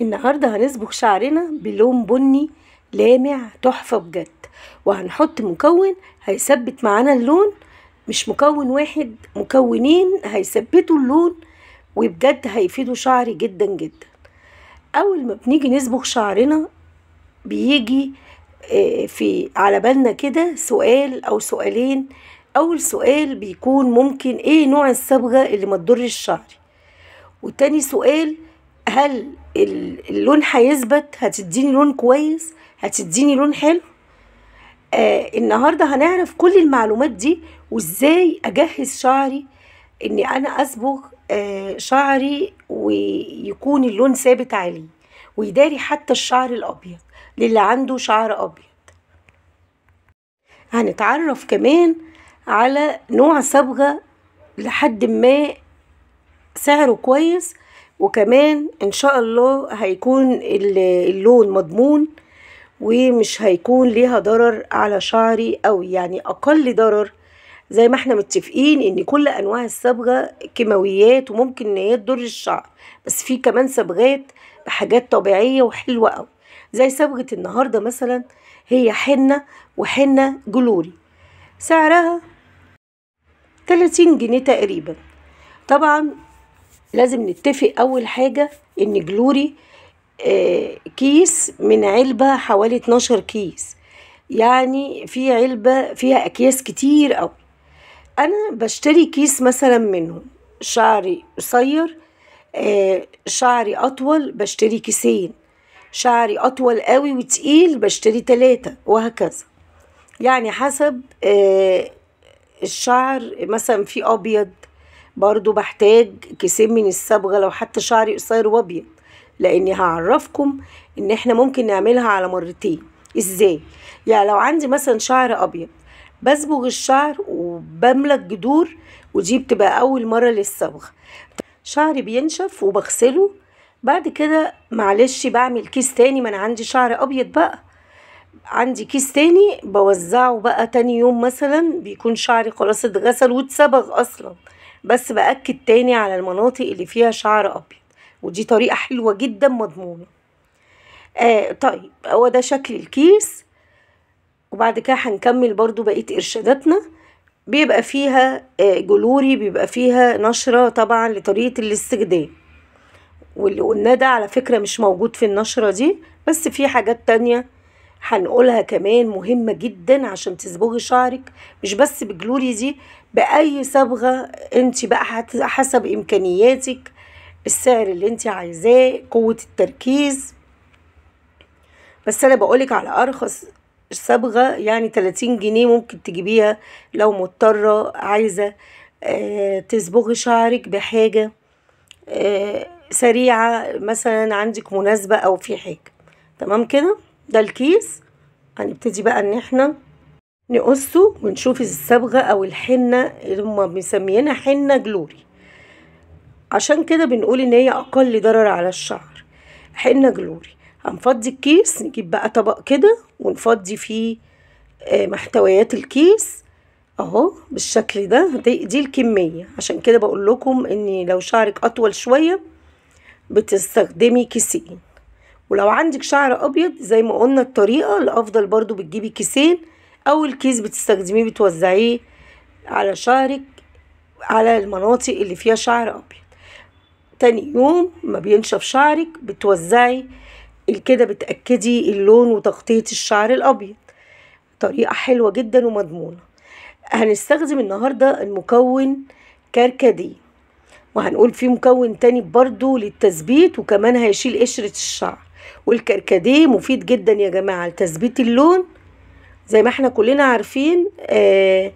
النهاردة هنصبغ شعرنا بلون بني لامع تحفة بجد وهنحط مكون هيثبت معانا اللون مش مكون واحد مكونين هيثبتوا اللون وبجد هيفيدوا شعري جدا جدا أول ما بنيجي نصبغ شعرنا بيجي آه، في على بالنا كده سؤال أو سؤالين أول سؤال بيكون ممكن إيه نوع الصبغة اللي ما تضرش شعري وتاني سؤال هل اللون هيثبت هتديني لون كويس هتديني لون حلو آه النهارده هنعرف كل المعلومات دي وازاي اجهز شعري اني انا اصبغ آه شعري ويكون اللون ثابت عليه ويداري حتى الشعر الابيض للي عنده شعر ابيض هنتعرف كمان على نوع صبغه لحد ما سعره كويس وكمان ان شاء الله هيكون اللون مضمون ومش هيكون ليها ضرر على شعري او يعني اقل ضرر زي ما احنا متفقين ان كل انواع الصبغه كيماويات وممكن ان هي تضر الشعر بس في كمان صبغات بحاجات طبيعيه وحلوه قوي زي صبغه النهارده مثلا هي حنه وحنه جلوري سعرها 30 جنيه تقريبا طبعا لازم نتفق اول حاجة ان جلوري آه، كيس من علبة حوالي 12 كيس يعني في علبة فيها اكياس كتير أوي انا بشتري كيس مثلا منهم شعري قصير آه، شعري اطول بشتري كيسين شعري اطول قوي وتقيل بشتري تلاتة وهكذا يعني حسب آه، الشعر مثلا في ابيض برضو بحتاج كيسين من الصبغة لو حتى شعري قصير وابيض لاني هعرفكم ان احنا ممكن نعملها على مرتين ازاي يعني لو عندي مثلا شعر ابيض بصبغ الشعر وبملى الجدور ودي بتبقى اول مرة للصبغة شعري بينشف وبغسله بعد كده معلش بعمل كيس تاني ما انا عندي شعر ابيض بقى عندي كيس تاني بوزعه بقى تاني يوم مثلا بيكون شعري خلاص اتغسل واتصبغ اصلا بس باكد تاني على المناطق اللي فيها شعر ابيض ودي طريقه حلوه جدا مضمونه آه طيب هو ده شكل الكيس وبعد كده هنكمل برضو بقيه ارشاداتنا بيبقى فيها آه جلوري بيبقى فيها نشره طبعا لطريقه الاستخدام واللي قلناه ده على فكره مش موجود في النشره دي بس في حاجات تانية هنقولها كمان مهمة جدا عشان تصبغي شعرك مش بس بجلوري دي بأي صبغة انت بقى حسب إمكانياتك السعر اللي انت عايزاه قوة التركيز بس أنا بقولك على أرخص صبغة يعني 30 جنيه ممكن تجيبيها لو مضطرة عايزة آه، تصبغي شعرك بحاجة آه، سريعة مثلا عندك مناسبة أو في حاجة تمام كده؟ ده الكيس هنبتدي يعني بقى ان احنا نقصه ونشوف الصبغة او الحنة اللي هما مسميينها حنة جلوري عشان كده بنقول ان هي اقل ضرر على الشعر حنة جلوري هنفضي الكيس نجيب بقى طبق كده ونفضي فيه آه، محتويات الكيس اهو بالشكل ده دي الكمية عشان كده بقول لكم ان لو شعرك اطول شوية بتستخدمي كيسين ولو عندك شعر ابيض زي ما قلنا الطريقه الافضل برضو بتجيبي كيسين اول كيس بتستخدميه بتوزعيه على شعرك على المناطق اللي فيها شعر ابيض تاني يوم ما بينشف شعرك بتوزعي كده بتاكدي اللون وتغطيه الشعر الابيض طريقه حلوه جدا ومضمونه هنستخدم النهارده المكون كركديه وهنقول فيه مكون تاني برضو للتثبيت وكمان هيشيل قشرة الشعر والكركديه مفيد جدا يا جماعة لتثبيت اللون زي ما احنا كلنا عارفين آه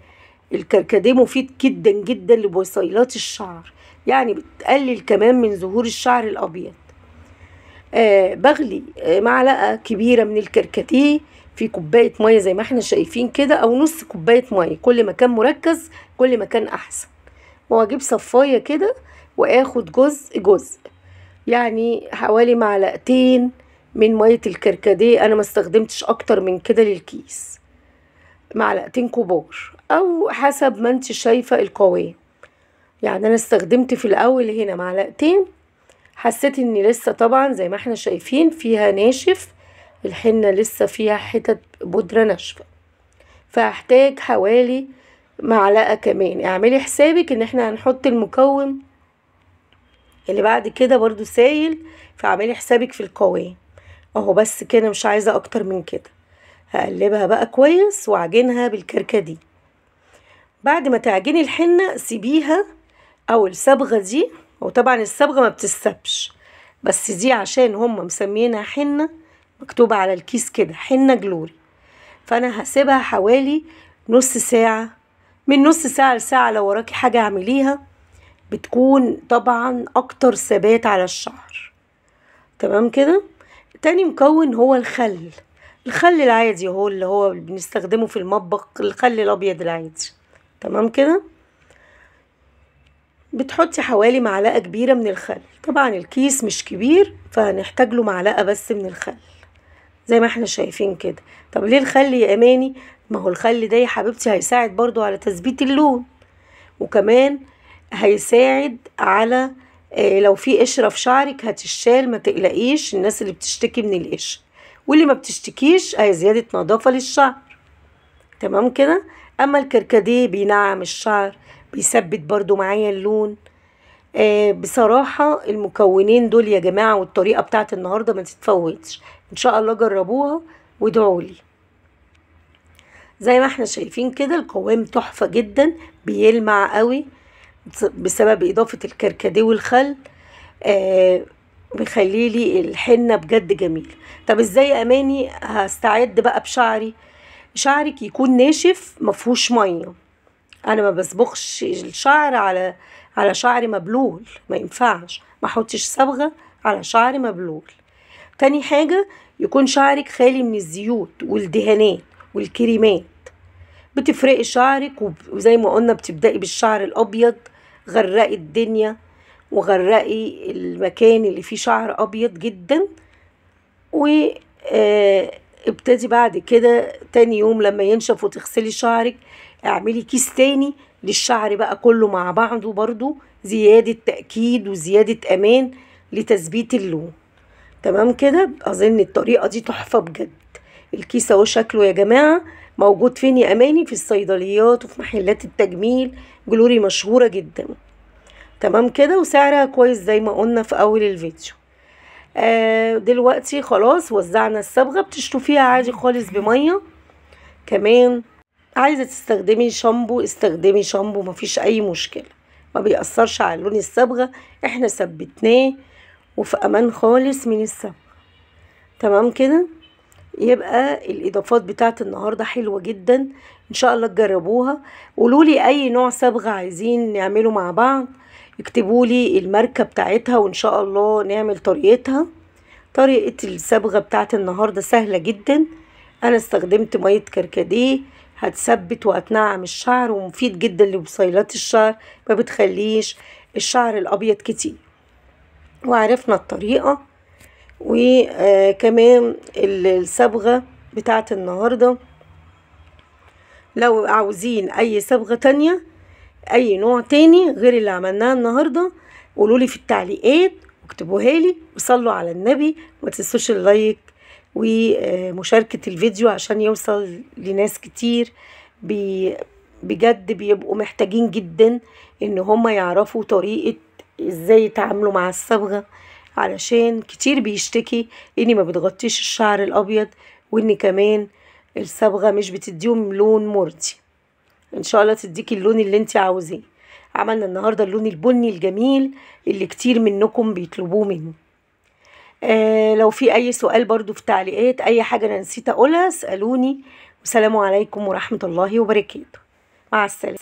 الكركديه مفيد جدا جدا لبصيلات الشعر يعني بتقلل كمان من ظهور الشعر الأبيض آه بغلي آه معلقة كبيرة من الكركديه في كوباية مية زي ما احنا شايفين كده أو نص كوباية مية كل ما كان مركز كل ما كان أحسن وأجيب صفاية كده وآخد جزء جزء يعني حوالي معلقتين من ميه الكركديه انا ما استخدمتش اكتر من كده للكيس معلقتين كبار او حسب ما انت شايفه القويه يعني انا استخدمت في الاول هنا معلقتين حسيت اني لسه طبعا زي ما احنا شايفين فيها ناشف الحنه لسه فيها حتت بودره ناشفه فاحتاج حوالي معلقه كمان اعملي حسابك ان احنا هنحط المكون اللي بعد كده برضو سايل فاعملي حسابك في القوام اهو بس كده مش عايزة اكتر من كده هقلبها بقى كويس واعجنها بالكركة دي بعد ما تعجني الحنة سيبيها او الصبغة دي وطبعا الصبغة ما بتسبش بس دي عشان هم مسمينها حنة مكتوبة على الكيس كده حنة جلوري فانا هسيبها حوالي نص ساعة من نص ساعة لساعة لو وراكي حاجة اعمليها بتكون طبعا اكتر ثبات على الشعر تمام كده تاني مكون هو الخل الخل العادي هو اللي هو بنستخدمه في المطبخ الخل الابيض العادي تمام كده بتحطي حوالي معلقه كبيره من الخل طبعا الكيس مش كبير فهنحتاج له معلقه بس من الخل زي ما احنا شايفين كده طب ليه الخل يا اماني ما هو الخل ده يا حبيبتي هيساعد برضو على تثبيت اللون وكمان هيساعد على آه، لو في قشره في شعرك هتشال ما تقلقيش الناس اللي بتشتكي من القشر واللي ما بتشتكيش هي آه، زياده نظافه للشعر تمام كده اما الكركديه بينعم الشعر بيثبت برده معايا اللون آه بصراحة المكونين دول يا جماعة والطريقة بتاعت النهاردة ما تتفوتش ان شاء الله جربوها وادعولي زي ما احنا شايفين كده القوام تحفة جدا بيلمع قوي بسبب إضافة الكركديه والخل بيخلي آه، لي الحنة بجد جميلة طب ازاي اماني هستعد بقى بشعري شعرك يكون ناشف مفهوش مية انا ما بسبخش الشعر على على شعر مبلول ما ينفعش ما حطش صبغة على شعر مبلول تاني حاجة يكون شعرك خالي من الزيوت والدهانات والكريمات بتفرقي شعرك وزي ما قلنا بتبدأي بالشعر الأبيض غرقي الدنيا وغرقي المكان اللي فيه شعر ابيض جدا وابتدي آه، بعد كده تاني يوم لما ينشف وتغسلي شعرك اعملي كيس تاني للشعر بقى كله مع بعضه برضو زيادة تأكيد وزيادة أمان لتثبيت اللون تمام كده أظن الطريقة دي تحفة بجد الكيس اهو شكله يا جماعة موجود فين يا اماني في الصيدليات وفي محلات التجميل جلوري مشهوره جدا تمام كده وسعرها كويس زي ما قلنا في اول الفيديو آه دلوقتي خلاص وزعنا الصبغه بتشطفيها عادي خالص بميه كمان عايزه تستخدمي شامبو استخدمي شامبو مفيش اي مشكله ما بيأثرش على لون الصبغه احنا ثبتناه وفي امان خالص من الصبغه تمام كده يبقى الاضافات بتاعت النهارده حلوه جدا ان شاء الله تجربوها قولوا لي اي نوع صبغه عايزين نعمله مع بعض اكتبوا لي الماركه بتاعتها وان شاء الله نعمل طريقتها طريقه الصبغه بتاعت النهارده سهله جدا انا استخدمت ميه كركديه هتثبت وهتنعم الشعر ومفيد جدا لبصيلات الشعر ما بتخليش الشعر الابيض كتير وعرفنا الطريقه وكمان الصبغة بتاعت النهاردة لو عاوزين اي صبغة تانية اي نوع تاني غير اللي عملناه النهاردة قولولي في التعليقات واكتبوها لي وصلوا على النبي ما تنسوش اللايك ومشاركة الفيديو عشان يوصل لناس كتير بجد بيبقوا محتاجين جدا ان هما يعرفوا طريقة ازاي يتعاملوا مع الصبغة علشان كتير بيشتكي اني ما بتغطيش الشعر الابيض واني كمان الصبغه مش بتديهم لون مرضي ان شاء الله تديكي اللون اللي انت عاوزاه عملنا النهارده اللون البني الجميل اللي كتير منكم بيطلبوه مني آه لو في اي سؤال برضو في تعليقات اي حاجه انا نسيت اقولها اسالوني والسلام عليكم ورحمه الله وبركاته مع السلامه